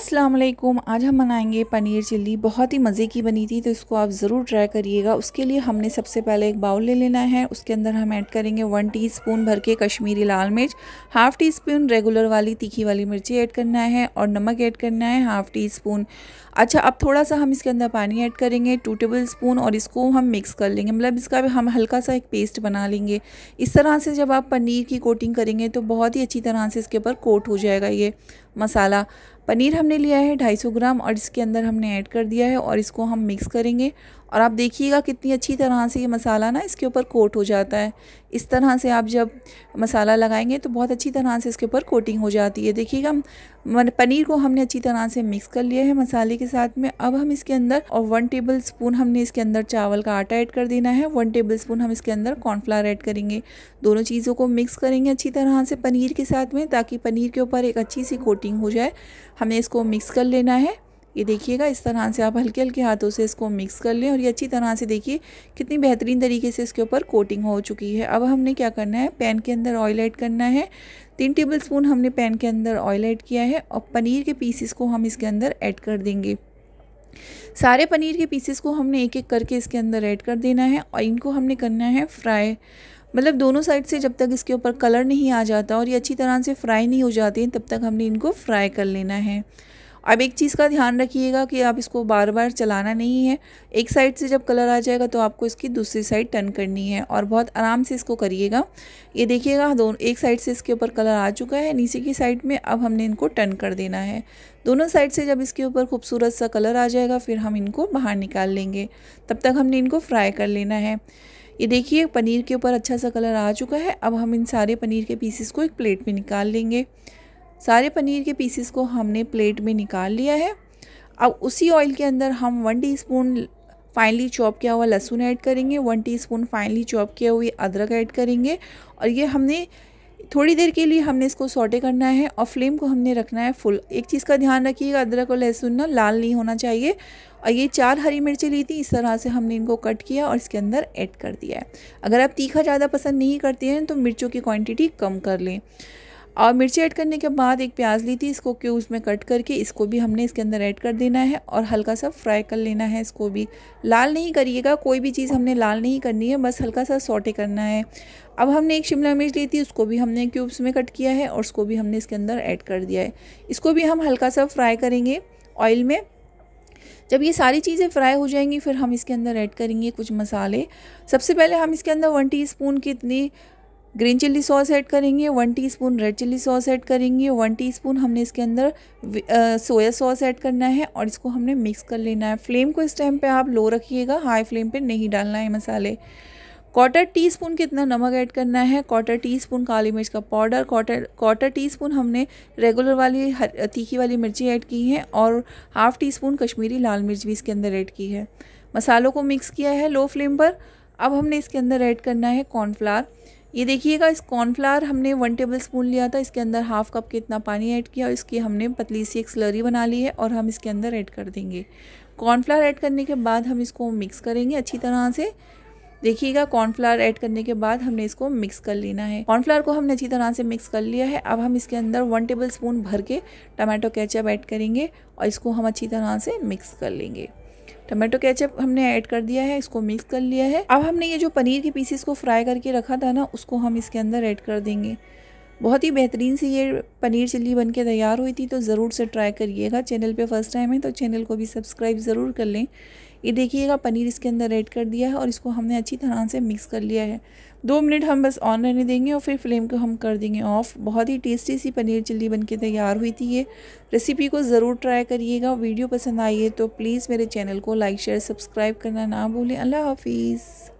अस्सलाम वालेकुम आज हम बनाएंगे पनीर चिल्ली बहुत ही मज़े की बनी थी तो इसको आप ज़रूर ट्राई करिएगा उसके लिए हमने सबसे पहले एक बाउल ले लेना है उसके अंदर हम ऐड करेंगे वन टीस्पून भर के कश्मीरी लाल मिर्च हाफ़ टी स्पून रेगुलर वाली तीखी वाली मिर्ची ऐड करना है और नमक ऐड करना है हाफ़ टी स्पून अच्छा अब थोड़ा सा हम इसके अंदर पानी ऐड करेंगे टू टेबल स्पून और इसको हम मिक्स कर लेंगे मतलब इसका भी हम हल्का सा एक पेस्ट बना लेंगे इस तरह से जब आप पनीर की कोटिंग करेंगे तो बहुत ही अच्छी तरह से इसके ऊपर कोट हो जाएगा ये मसाला पनीर हमने लिया है ढाई ग्राम और इसके अंदर हमने ऐड कर दिया है और इसको हम मिक्स करेंगे और आप देखिएगा कितनी अच्छी तरह से ये मसाला ना इसके ऊपर कोट हो जाता है इस तरह से आप जब मसाला लगाएंगे तो बहुत अच्छी तरह से इसके ऊपर कोटिंग हो जाती है देखिएगा पनीर को हमने अच्छी तरह से मिक्स कर लिया है मसाले के साथ में अब हम इसके अंदर और वन टेबल स्पून हमने इसके अंदर चावल का आटा ऐड कर देना है वन टेबल स्पून हम इसके अंदर कॉर्नफ्लावर ऐड करेंगे दोनों चीज़ों को मिक्स करेंगे अच्छी तरह से पनीर के साथ में ताकि पनीर के ऊपर एक अच्छी सी कोटिंग हो जाए हमें इसको मिक्स कर लेना है ये देखिएगा इस तरह से आप हल्के हल्के हाथों से इसको मिक्स कर लें और ये अच्छी तरह से देखिए कितनी बेहतरीन तरीके से इसके ऊपर कोटिंग हो चुकी है अब हमने क्या करना है पैन के अंदर ऑयल ऐड करना है तीन टेबल स्पून हमने पैन के अंदर ऑयल ऐड किया है और पनीर के पीसीस को हम इसके अंदर ऐड कर देंगे सारे पनीर के पीसेस को हमने एक एक करके इसके अंदर ऐड कर देना है और इनको हमने करना है फ्राई मतलब दोनों साइड से जब तक इसके ऊपर कलर नहीं आ जाता और ये अच्छी तरह से फ्राई नहीं हो जाते तब तक हमने इनको फ्राई कर लेना है अब एक चीज़ का ध्यान रखिएगा कि आप इसको बार बार चलाना नहीं है एक साइड से जब कलर आ जाएगा तो आपको इसकी दूसरी साइड टर्न करनी है और बहुत आराम से इसको करिएगा ये देखिएगा दोनों एक साइड से इसके ऊपर कलर आ चुका है नीचे की साइड में अब हमने इनको टर्न कर देना है दोनों साइड से जब इसके ऊपर खूबसूरत सा कलर आ जाएगा फिर हम इनको बाहर निकाल लेंगे तब तक हमने इनको फ्राई कर लेना है ये देखिए पनीर के ऊपर अच्छा सा कलर आ चुका है अब हम इन सारे पनीर के पीसेस को एक प्लेट में निकाल लेंगे सारे पनीर के पीसेस को हमने प्लेट में निकाल लिया है अब उसी ऑयल के अंदर हम वन टीस्पून फाइनली चॉप किया हुआ लहसुन ऐड करेंगे वन टीस्पून फाइनली चॉप किया हुए अदरक ऐड करेंगे और ये हमने थोड़ी देर के लिए हमने इसको सोटे करना है और फ्लेम को हमने रखना है फुल एक चीज़ का ध्यान रखिएगा अदरक और लहसुन ना लाल नहीं होना चाहिए और ये चार हरी मिर्चें ली थी इस तरह से हमने इनको कट किया और इसके अंदर ऐड कर दिया है अगर आप तीखा ज़्यादा पसंद नहीं करते हैं तो मिर्चों की क्वान्टिटी कम कर लें और मिर्ची ऐड करने के बाद एक प्याज ली थी इसको क्यूब्स में कट करके इसको भी हमने इसके अंदर ऐड कर देना है और हल्का सा फ्राई कर लेना है इसको भी लाल नहीं करिएगा कोई भी चीज़ हमने लाल नहीं करनी है बस हल्का सा सोटे करना है अब हमने एक शिमला मिर्च ली थी उसको भी हमने क्यूब्स में कट किया है और उसको भी हमने इसके अंदर ऐड कर दिया है इसको भी हम हल्का सा फ्राई करेंगे ऑयल में जब ये सारी चीज़ें फ्राई हो जाएंगी फिर हम इसके अंदर ऐड करेंगे कुछ मसाले सबसे पहले हम इसके अंदर वन टी की इतनी ग्रीन चिल्ली सॉस ऐड करेंगे one teaspoon red chilli sauce add करेंगे वन टीस्पून हमने इसके अंदर सोया सॉस ऐड करना है और इसको हमने मिक्स कर लेना है फ्लेम को इस टाइम पे आप लो रखिएगा हाई फ्लेम पे नहीं डालना है मसाले क्वार्टर टी स्पून कितना नमक ऐड करना है क्वार्टर टी स्पून काली मिर्च का powder quarter quarter teaspoon हमने रेगुलर वाली तीखी वाली मिर्ची ऐड की है और हाफ़ टी स्पून कश्मीरी लाल मिर्च भी इसके अंदर ऐड की है मसालों को मिक्स किया है लो फ्लेम पर अब हमने इसके अंदर ऐड करना है कॉर्नफ्लावर ये देखिएगा इस कॉर्नफ्लावर हमने वन टेबल स्पून लिया था इसके अंदर हाफ कप के इतना पानी ऐड किया और इसकी हमने पतली सी एक स्लरी बना ली है और हम इसके अंदर ऐड कर देंगे कॉर्नफ्लावर ऐड करने के बाद हम इसको मिक्स करेंगे अच्छी तरह से देखिएगा कॉर्नफ्लावर ऐड करने के बाद हमने इसको मिक्स कर लेना है कॉर्नफ्लावर को हमने अच्छी तरह से मिक्स कर लिया है अब हम इसके अंदर वन टेबल स्पून भर के टमाटो कैचअप ऐड करेंगे और इसको हम अच्छी तरह से मिक्स कर लेंगे टमाटो केचप हमने ऐड कर दिया है इसको मिक्स कर लिया है अब हमने ये जो पनीर के पीसेस को फ्राई करके रखा था ना उसको हम इसके अंदर ऐड कर देंगे बहुत ही बेहतरीन सी ये पनीर चिल्ली बन के तैयार हुई थी तो ज़रूर से ट्राई करिएगा चैनल पे फर्स्ट टाइम है तो चैनल को भी सब्सक्राइब ज़रूर कर लें ये देखिएगा पनीर इसके अंदर ऐड कर दिया है और इसको हमने अच्छी तरह से मिक्स कर लिया है दो मिनट हम बस ऑन रहने देंगे और फिर फ्लेम को हम कर देंगे ऑफ़ बहुत ही टेस्टी सी पनीर चिल्ली बन के तैयार हुई थी ये रेसिपी को ज़रूर ट्राई करिएगा वीडियो पसंद आई है तो प्लीज़ मेरे चैनल को लाइक शेयर सब्सक्राइब करना ना भूलें अल्लाह हाफिज़